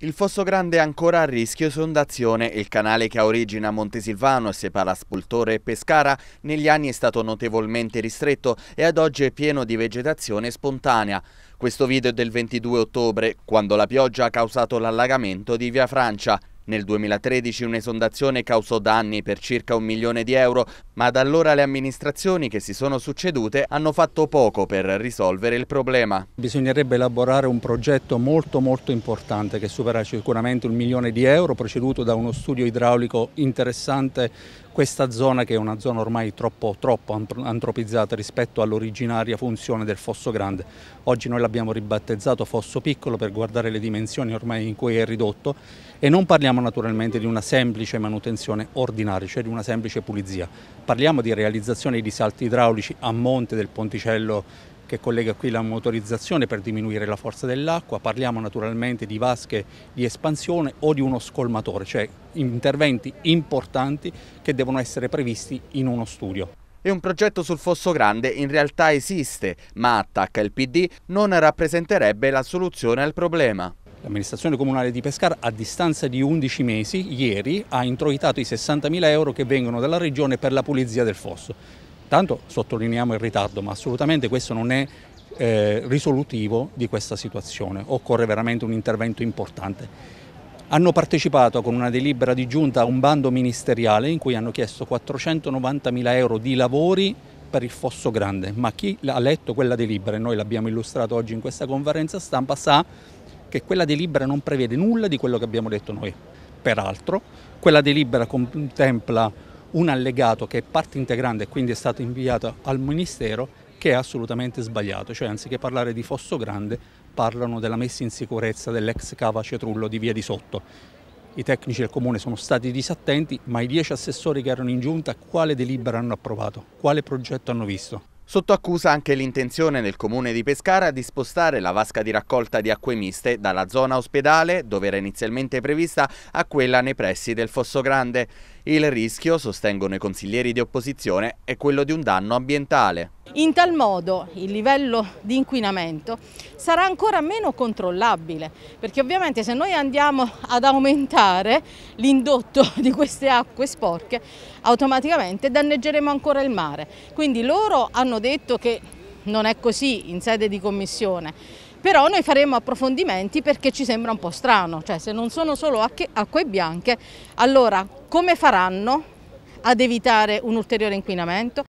Il Fosso Grande è ancora a rischio sondazione. Il canale che ha origine a Montesilvano e separa Spultore e Pescara negli anni è stato notevolmente ristretto e ad oggi è pieno di vegetazione spontanea. Questo video è del 22 ottobre, quando la pioggia ha causato l'allagamento di Via Francia. Nel 2013 un'esondazione causò danni per circa un milione di euro, ma da allora le amministrazioni che si sono succedute hanno fatto poco per risolvere il problema. Bisognerebbe elaborare un progetto molto molto importante che supera sicuramente un milione di euro, preceduto da uno studio idraulico interessante questa zona che è una zona ormai troppo, troppo antropizzata rispetto all'originaria funzione del Fosso Grande. Oggi noi l'abbiamo ribattezzato Fosso Piccolo per guardare le dimensioni ormai in cui è ridotto e non parliamo naturalmente di una semplice manutenzione ordinaria, cioè di una semplice pulizia. Parliamo di realizzazione di salti idraulici a monte del ponticello che collega qui la motorizzazione per diminuire la forza dell'acqua, parliamo naturalmente di vasche di espansione o di uno scolmatore, cioè interventi importanti che devono essere previsti in uno studio. E un progetto sul Fosso Grande in realtà esiste, ma attacca il PD, non rappresenterebbe la soluzione al problema. L'amministrazione comunale di Pescara a distanza di 11 mesi, ieri, ha introitato i 60.000 euro che vengono dalla regione per la pulizia del fosso. Tanto sottolineiamo il ritardo, ma assolutamente questo non è eh, risolutivo di questa situazione. Occorre veramente un intervento importante. Hanno partecipato con una delibera di giunta a un bando ministeriale in cui hanno chiesto 490 mila euro di lavori per il Fosso Grande, ma chi ha letto quella delibera, e noi l'abbiamo illustrato oggi in questa conferenza stampa, sa che quella delibera non prevede nulla di quello che abbiamo detto noi. Peraltro, quella delibera contempla un allegato che è parte integrante e quindi è stato inviato al Ministero che è assolutamente sbagliato, cioè anziché parlare di Fosso Grande parlano della messa in sicurezza dell'ex cava Cetrullo di Via di Sotto. I tecnici del comune sono stati disattenti, ma i dieci assessori che erano in giunta quale delibera hanno approvato? Quale progetto hanno visto? Sotto accusa anche l'intenzione del comune di Pescara di spostare la vasca di raccolta di acque miste dalla zona ospedale, dove era inizialmente prevista, a quella nei pressi del Fosso Grande. Il rischio, sostengono i consiglieri di opposizione, è quello di un danno ambientale. In tal modo il livello di inquinamento sarà ancora meno controllabile, perché ovviamente se noi andiamo ad aumentare l'indotto di queste acque sporche, automaticamente danneggeremo ancora il mare. Quindi loro hanno detto che non è così in sede di commissione, però noi faremo approfondimenti perché ci sembra un po' strano, cioè se non sono solo acque, bianche, allora come faranno ad evitare un ulteriore inquinamento?